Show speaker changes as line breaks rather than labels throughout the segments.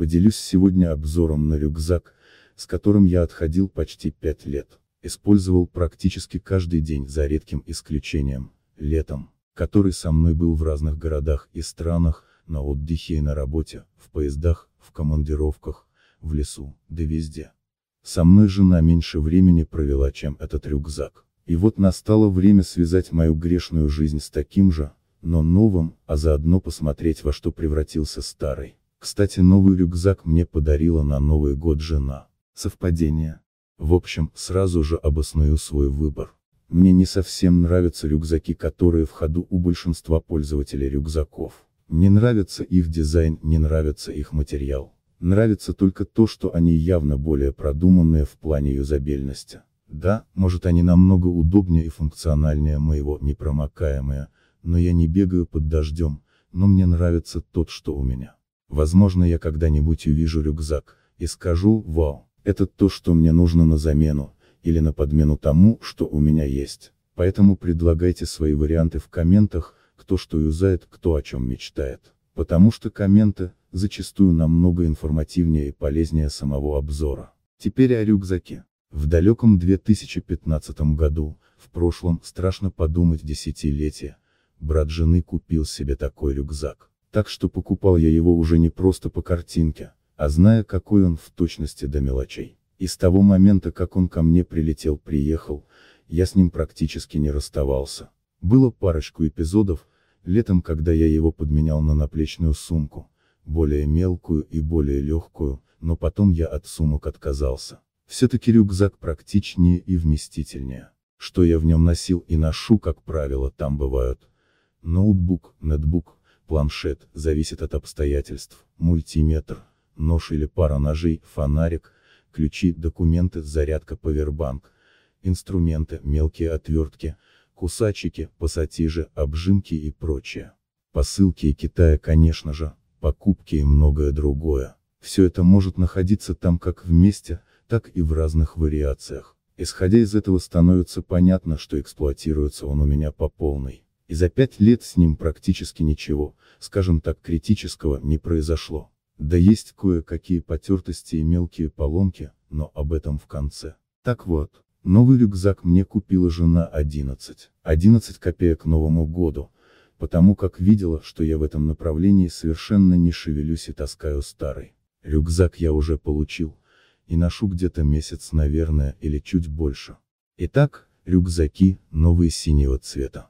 Поделюсь сегодня обзором на рюкзак, с которым я отходил почти 5 лет. Использовал практически каждый день, за редким исключением, летом, который со мной был в разных городах и странах, на отдыхе и на работе, в поездах, в командировках, в лесу, да везде. Со мной жена меньше времени провела, чем этот рюкзак. И вот настало время связать мою грешную жизнь с таким же, но новым, а заодно посмотреть во что превратился старый. Кстати, новый рюкзак мне подарила на Новый год жена. Совпадение. В общем, сразу же обосную свой выбор. Мне не совсем нравятся рюкзаки, которые в ходу у большинства пользователей рюкзаков. Не нравится их дизайн, не нравится их материал. Нравится только то, что они явно более продуманные в плане юзабельности. Да, может они намного удобнее и функциональнее моего непромокаемое, но я не бегаю под дождем, но мне нравится тот, что у меня. Возможно я когда-нибудь увижу рюкзак, и скажу, вау, это то, что мне нужно на замену, или на подмену тому, что у меня есть. Поэтому предлагайте свои варианты в комментах, кто что юзает, кто о чем мечтает. Потому что комменты, зачастую намного информативнее и полезнее самого обзора. Теперь о рюкзаке. В далеком 2015 году, в прошлом, страшно подумать десятилетие, брат жены купил себе такой рюкзак так что покупал я его уже не просто по картинке, а зная какой он в точности до мелочей. И с того момента, как он ко мне прилетел, приехал, я с ним практически не расставался. Было парочку эпизодов, летом, когда я его подменял на наплечную сумку, более мелкую и более легкую, но потом я от сумок отказался. Все-таки рюкзак практичнее и вместительнее. Что я в нем носил и ношу, как правило, там бывают. Ноутбук, нетбук, планшет, зависит от обстоятельств, мультиметр, нож или пара ножей, фонарик, ключи, документы, зарядка, повербанк, инструменты, мелкие отвертки, кусачики, пассатижи, обжимки и прочее. Посылки и Китая, конечно же, покупки и многое другое. Все это может находиться там как вместе, так и в разных вариациях. Исходя из этого становится понятно, что эксплуатируется он у меня по полной и за пять лет с ним практически ничего, скажем так, критического не произошло. Да есть кое-какие потертости и мелкие поломки, но об этом в конце. Так вот, новый рюкзак мне купила жена 11. 11 копеек Новому году, потому как видела, что я в этом направлении совершенно не шевелюсь и таскаю старый. Рюкзак я уже получил, и ношу где-то месяц, наверное, или чуть больше. Итак, рюкзаки, новые синего цвета.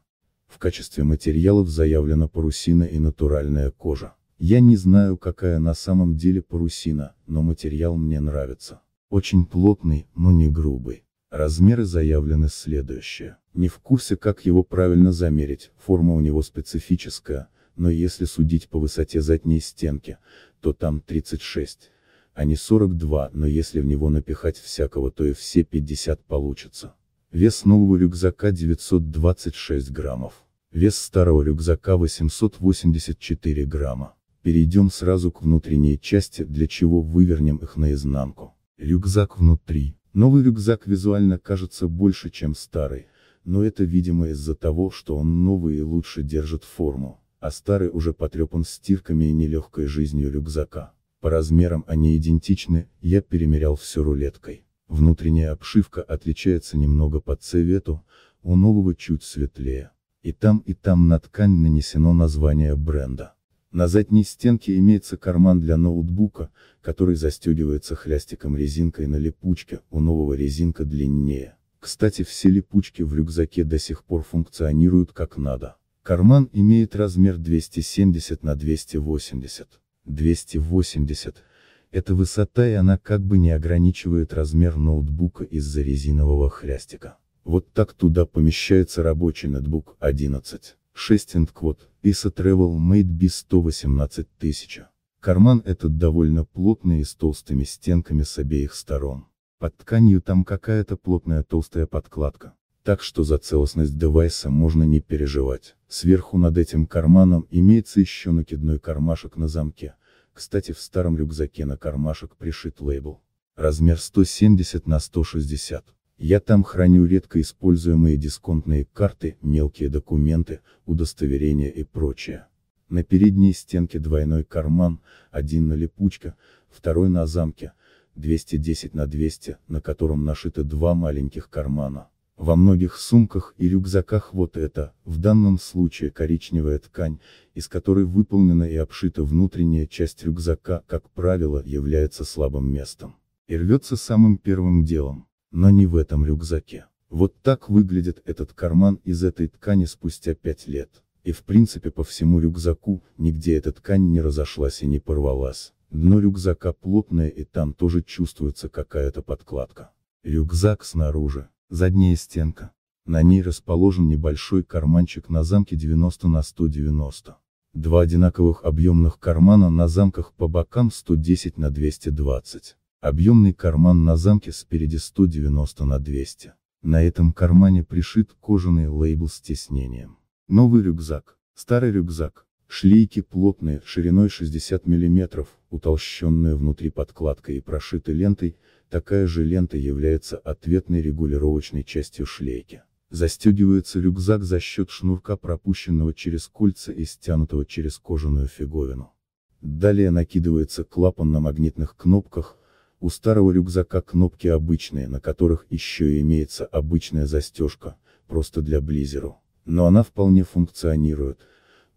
В качестве материалов заявлена парусина и натуральная кожа. Я не знаю, какая на самом деле парусина, но материал мне нравится. Очень плотный, но не грубый. Размеры заявлены следующие. Не в курсе, как его правильно замерить, форма у него специфическая, но если судить по высоте задней стенки, то там 36, а не 42, но если в него напихать всякого, то и все 50 получится. Вес нового рюкзака 926 граммов. Вес старого рюкзака 884 грамма. Перейдем сразу к внутренней части, для чего вывернем их наизнанку. Рюкзак внутри. Новый рюкзак визуально кажется больше, чем старый, но это видимо из-за того, что он новый и лучше держит форму, а старый уже потрепан стирками и нелегкой жизнью рюкзака. По размерам они идентичны, я перемерял все рулеткой. Внутренняя обшивка отличается немного по цвету, у нового чуть светлее. И там и там на ткань нанесено название бренда. На задней стенке имеется карман для ноутбука, который застегивается хлястиком резинкой на липучке, у нового резинка длиннее. Кстати, все липучки в рюкзаке до сих пор функционируют как надо. Карман имеет размер 270 на 280. 280 эта высота и она как бы не ограничивает размер ноутбука из-за резинового хрястика. Вот так туда помещается рабочий ноутбук 11.6 6 EndQuad, ISA Travel Made B118000. Карман этот довольно плотный и с толстыми стенками с обеих сторон. Под тканью там какая-то плотная толстая подкладка. Так что за целостность девайса можно не переживать. Сверху над этим карманом имеется еще накидной кармашек на замке, кстати, в старом рюкзаке на кармашек пришит лейбл. Размер 170 на 160. Я там храню редко используемые дисконтные карты, мелкие документы, удостоверения и прочее. На передней стенке двойной карман, один на липучке, второй на замке, 210 на 200, на котором нашиты два маленьких кармана. Во многих сумках и рюкзаках вот это, в данном случае коричневая ткань, из которой выполнена и обшита внутренняя часть рюкзака, как правило, является слабым местом. И рвется самым первым делом. Но не в этом рюкзаке. Вот так выглядит этот карман из этой ткани спустя 5 лет. И в принципе по всему рюкзаку, нигде эта ткань не разошлась и не порвалась. Дно рюкзака плотное и там тоже чувствуется какая-то подкладка. Рюкзак снаружи. Задняя стенка. На ней расположен небольшой карманчик на замке 90 на 190. Два одинаковых объемных кармана на замках по бокам 110 на 220. Объемный карман на замке спереди 190 на 200. На этом кармане пришит кожаный лейбл с тиснением. Новый рюкзак. Старый рюкзак. Шлейки плотные, шириной 60 мм, утолщенные внутри подкладкой и прошиты лентой, Такая же лента является ответной регулировочной частью шлейки. Застегивается рюкзак за счет шнурка, пропущенного через кольца и стянутого через кожаную фиговину. Далее накидывается клапан на магнитных кнопках, у старого рюкзака кнопки обычные, на которых еще и имеется обычная застежка, просто для близеру. Но она вполне функционирует.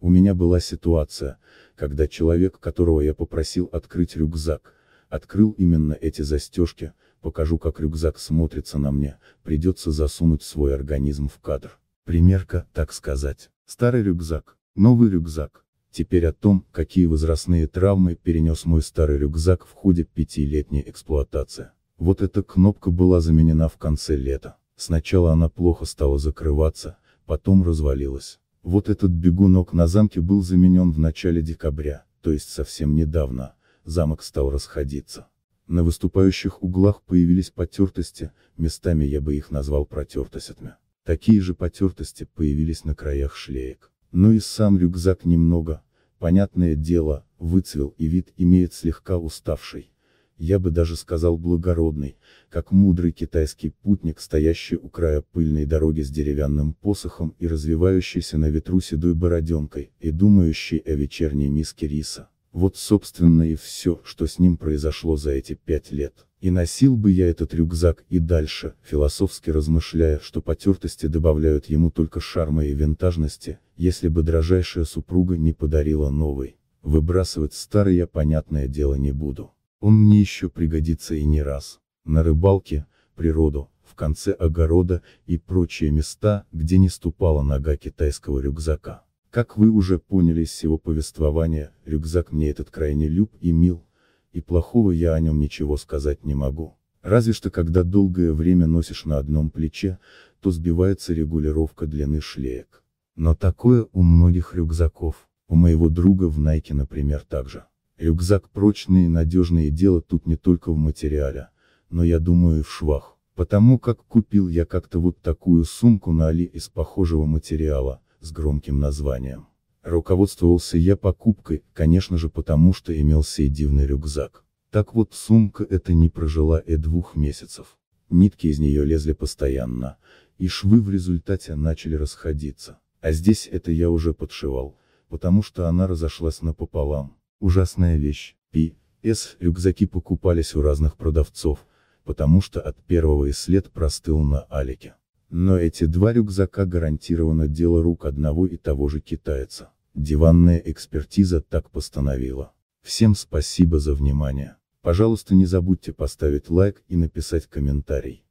У меня была ситуация, когда человек, которого я попросил открыть рюкзак, Открыл именно эти застежки, покажу как рюкзак смотрится на мне, придется засунуть свой организм в кадр. Примерка, так сказать. Старый рюкзак, новый рюкзак. Теперь о том, какие возрастные травмы перенес мой старый рюкзак в ходе пятилетней эксплуатации. Вот эта кнопка была заменена в конце лета. Сначала она плохо стала закрываться, потом развалилась. Вот этот бегунок на замке был заменен в начале декабря, то есть совсем недавно, замок стал расходиться. На выступающих углах появились потертости, местами я бы их назвал протертостями. Такие же потертости появились на краях шлеек. Ну и сам рюкзак немного, понятное дело, выцвел и вид имеет слегка уставший. Я бы даже сказал благородный, как мудрый китайский путник, стоящий у края пыльной дороги с деревянным посохом и развивающийся на ветру седой бороденкой, и думающий о вечерней миске риса. Вот собственно и все, что с ним произошло за эти пять лет. И носил бы я этот рюкзак и дальше, философски размышляя, что потертости добавляют ему только шарма и винтажности, если бы дрожайшая супруга не подарила новый. Выбрасывать старый я понятное дело не буду. Он мне еще пригодится и не раз. На рыбалке, природу, в конце огорода и прочие места, где не ступала нога китайского рюкзака. Как вы уже поняли из всего повествования, рюкзак мне этот крайне люб и мил, и плохого я о нем ничего сказать не могу. Разве что когда долгое время носишь на одном плече, то сбивается регулировка длины шлеек. Но такое у многих рюкзаков, у моего друга в Найке например также. Рюкзак прочный и надежный и дело тут не только в материале, но я думаю и в швах. Потому как купил я как-то вот такую сумку на Али из похожего материала, с громким названием. Руководствовался я покупкой, конечно же потому что имел сей дивный рюкзак. Так вот сумка эта не прожила и двух месяцев. Нитки из нее лезли постоянно, и швы в результате начали расходиться. А здесь это я уже подшивал, потому что она разошлась напополам. Ужасная вещь. Пи. С. Рюкзаки покупались у разных продавцов, потому что от первого и след простыл на Алике. Но эти два рюкзака гарантированно дело рук одного и того же китайца. Диванная экспертиза так постановила. Всем спасибо за внимание. Пожалуйста не забудьте поставить лайк и написать комментарий.